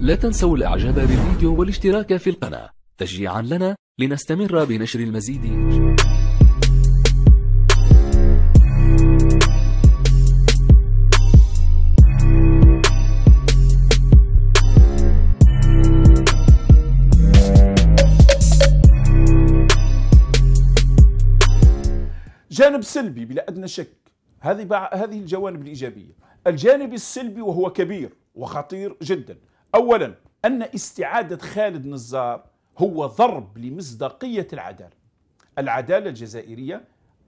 لا تنسوا الإعجاب بالفيديو والاشتراك في القناة تشجيعا لنا لنستمر بنشر المزيد جانب سلبي بلا ادنى شك هذه هذه الجوانب الايجابيه الجانب السلبي وهو كبير وخطير جدا أولا أن استعادة خالد نزار هو ضرب لمصداقية العدالة العدالة الجزائرية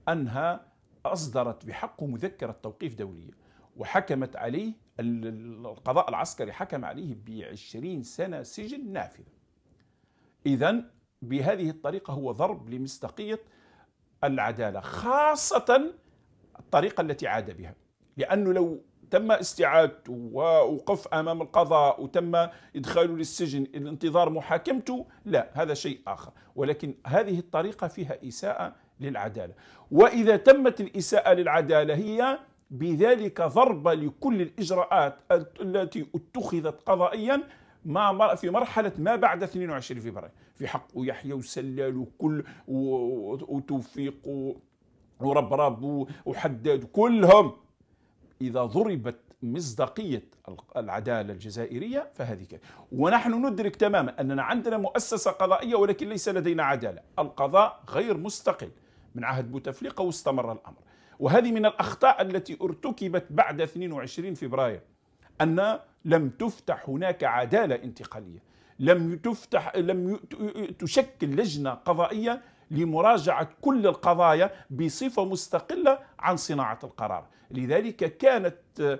أنها أصدرت بحقه مذكرة توقيف دولية وحكمت عليه القضاء العسكري حكم عليه بعشرين سنة سجن نافذة إذا بهذه الطريقة هو ضرب لمصداقية العدالة خاصة الطريقة التي عاد بها لأنه لو تم استعادته ووقف امام القضاء وتم ادخاله للسجن الانتظار محاكمته لا هذا شيء اخر ولكن هذه الطريقه فيها اساءه للعداله واذا تمت الاساءه للعداله هي بذلك ضربه لكل الاجراءات التي اتخذت قضائيا ما في مرحلة ما بعد 22 فبراير في حق يحيى وسلال وكل وتوفيق رب وحداد كلهم إذا ضربت مصداقية العدالة الجزائرية فهذه كده ونحن ندرك تماما أننا عندنا مؤسسة قضائية ولكن ليس لدينا عدالة القضاء غير مستقل من عهد بوتفليقة واستمر الأمر وهذه من الأخطاء التي ارتكبت بعد 22 فبراير أن لم تفتح هناك عدالة انتقالية لم تفتح لم تشكل لجنة قضائية لمراجعة كل القضايا بصفة مستقلة عن صناعة القرار لذلك كانت آه،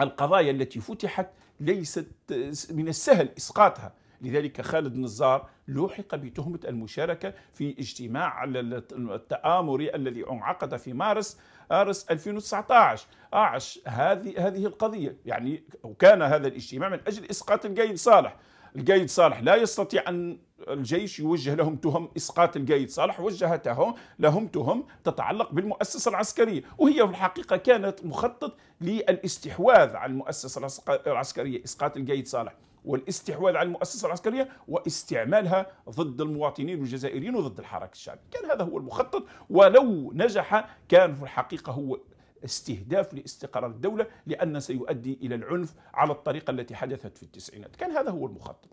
القضايا التي فتحت ليست آه، من السهل إسقاطها لذلك خالد نزار لوحق بتهمة المشاركة في اجتماع التآمري الذي انعقد في مارس مارس 2019 أعش هذه هذه القضية يعني وكان هذا الاجتماع من أجل إسقاط القايد صالح القايد صالح لا يستطيع أن الجيش يوجه لهم تهم إسقاط القايد صالح وجهته لهم تهم تتعلق بالمؤسسة العسكرية وهي في الحقيقة كانت مخطط للاستحواذ على المؤسسة العسكرية إسقاط القايد صالح والاستحواذ على المؤسسة العسكرية واستعمالها ضد المواطنين الجزائريين وضد الحراك الشعبي كان هذا هو المخطط ولو نجح كان في الحقيقة هو استهداف لاستقرار الدولة لأن سيؤدي إلى العنف على الطريقة التي حدثت في التسعينات كان هذا هو المخطط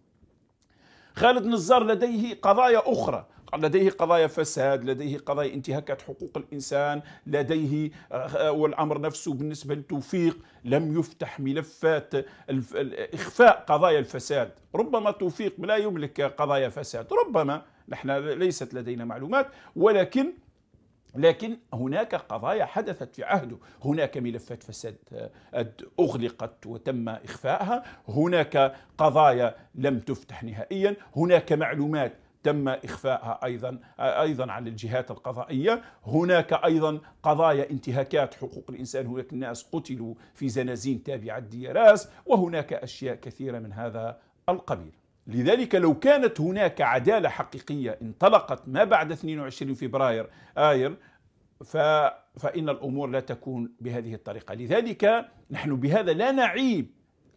خالد نزار لديه قضايا أخرى لديه قضايا فساد لديه قضايا انتهاكات حقوق الإنسان لديه آه، والأمر نفسه بالنسبة لتوفيق لم يفتح ملفات إخفاء قضايا الفساد ربما توفيق لا يملك قضايا فساد ربما نحن ليست لدينا معلومات ولكن لكن هناك قضايا حدثت في عهده هناك ملفات فساد آه، أغلقت وتم إخفائها هناك قضايا لم تفتح نهائيا هناك معلومات تم اخفائها ايضا آه، ايضا عن الجهات القضائيه، هناك ايضا قضايا انتهاكات حقوق الانسان، هناك ناس قتلوا في زنازين تابعه الدياراس، وهناك اشياء كثيره من هذا القبيل. لذلك لو كانت هناك عدالة حقيقية انطلقت ما بعد 22 فبراير آير ف فإن الأمور لا تكون بهذه الطريقة لذلك نحن بهذا لا نعيب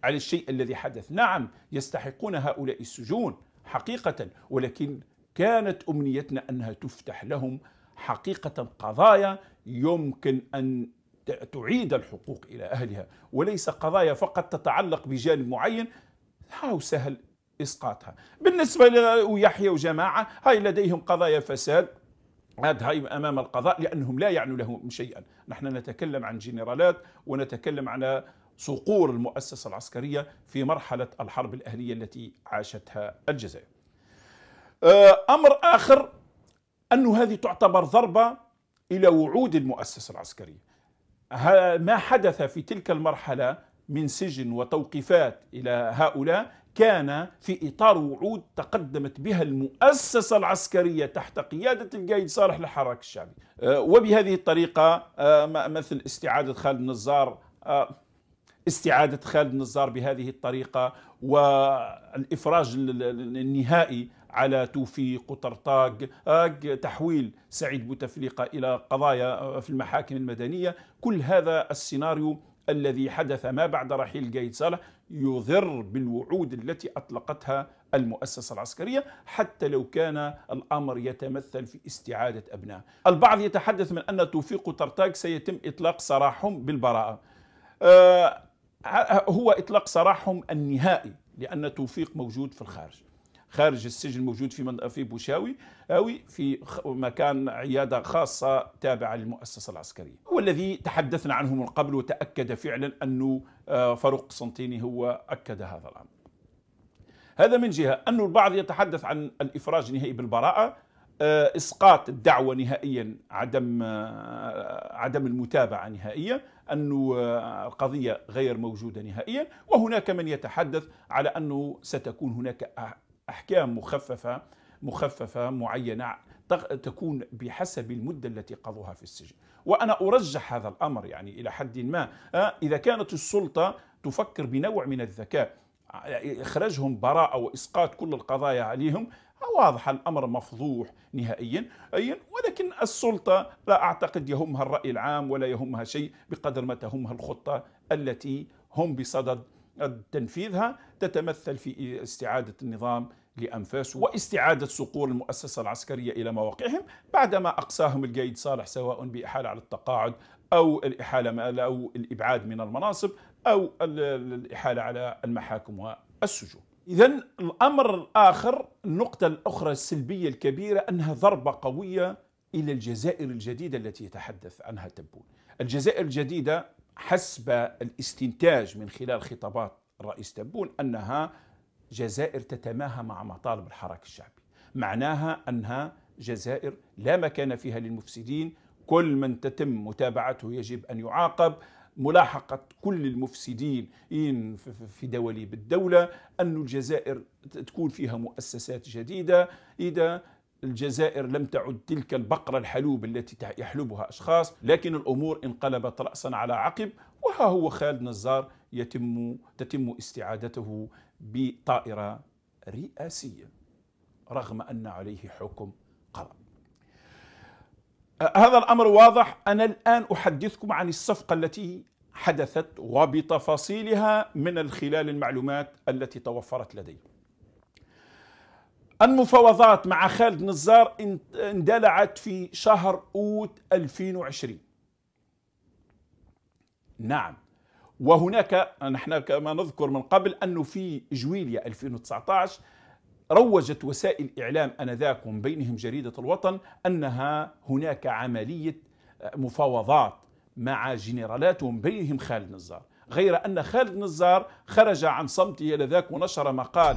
على الشيء الذي حدث نعم يستحقون هؤلاء السجون حقيقة ولكن كانت أمنيتنا أنها تفتح لهم حقيقة قضايا يمكن أن تعيد الحقوق إلى أهلها وليس قضايا فقط تتعلق بجانب معين هاو سهل اسقاطها بالنسبه ليحيى وجماعه هاي لديهم قضايا فساد عاد هاي امام القضاء لانهم لا يعنوا لهم شيئا نحن نتكلم عن جنرالات ونتكلم على صقور المؤسسه العسكريه في مرحله الحرب الاهليه التي عاشتها الجزائر آه، امر اخر انه هذه تعتبر ضربه الى وعود المؤسسه العسكريه ما حدث في تلك المرحله من سجن وتوقيفات إلى هؤلاء كان في إطار وعود تقدمت بها المؤسسة العسكرية تحت قيادة القايد صالح للحراك الشعبي أه، وبهذه الطريقة أه، مثل استعادة خالد النزار أه، استعادة خالد النزار بهذه الطريقة والإفراج النهائي على توفيق وطرطاق تحويل سعيد بوتفليقة إلى قضايا في المحاكم المدنية كل هذا السيناريو الذي حدث ما بعد رحيل جايد صالح يضر بالوعود التي أطلقتها المؤسسة العسكرية حتى لو كان الأمر يتمثل في استعادة أبناء البعض يتحدث من أن توفيق ترتاج سيتم إطلاق سراحهم بالبراءة آه، هو إطلاق سراحهم النهائي لأن توفيق موجود في الخارج خارج السجن موجود في في بوشاوي أوي في مكان عيادة خاصة تابعة للمؤسسة العسكرية والذي تحدثنا عنه من قبل وتأكد فعلا أنه آه، فاروق قسنطيني هو أكد هذا الأمر هذا من جهة أنه البعض يتحدث عن الإفراج النهائي بالبراءة آه، اسقاط الدعوه نهائيا عدم آه، عدم المتابعه نهائيا انه القضيه غير موجوده نهائيا وهناك من يتحدث على انه ستكون هناك أحكام مخففة مخففة معينة تكون بحسب المدة التي قضوها في السجن وأنا أرجح هذا الأمر يعني إلى حد ما آه، إذا كانت السلطة تفكر بنوع من الذكاء آه، إخراجهم براءة وإسقاط كل القضايا عليهم واضح الأمر مفضوح نهائيا ولكن السلطة لا أعتقد يهمها الرأي العام ولا يهمها شيء بقدر ما تهمها الخطة التي هم بصدد تنفيذها تتمثل في استعادة النظام لأنفاسه واستعادة صقور المؤسسة العسكرية إلى مواقعهم بعدما أقصاهم القيد صالح سواء بإحالة على التقاعد أو الإحالة أو الإبعاد من المناصب أو الإحالة على المحاكم والسجون إذا الأمر الآخر النقطة الأخرى السلبية الكبيرة أنها ضربة قوية إلى الجزائر الجديدة التي يتحدث عنها تبون الجزائر الجديدة حسب الاستنتاج من خلال خطابات الرئيس تبون أنها جزائر تتماهى مع مطالب الحراك الشعبي معناها أنها جزائر لا مكان فيها للمفسدين كل من تتم متابعته يجب أن يعاقب ملاحقة كل المفسدين في دواليب الدولة أن الجزائر تكون فيها مؤسسات جديدة إذا الجزائر لم تعد تلك البقرة الحلوب التي يحلبها أشخاص لكن الأمور انقلبت رأسا على عقب وها هو خالد نزار يتم تتم استعادته بطائرة رئاسية رغم أن عليه حكم قضاء آه، هذا الأمر واضح أنا الآن أحدثكم عن الصفقة التي حدثت وبتفاصيلها من خلال المعلومات التي توفرت لدي المفاوضات مع خالد نزار اندلعت في شهر أوت 2020 نعم وهناك نحن كما نذكر من قبل أنه في جويليا 2019 روجت وسائل إعلام أنذاك ومن بينهم جريدة الوطن أنها هناك عملية مفاوضات مع جنرالات ومن بينهم خالد نزار غير أن خالد نزار خرج عن صمته إلى ونشر مقال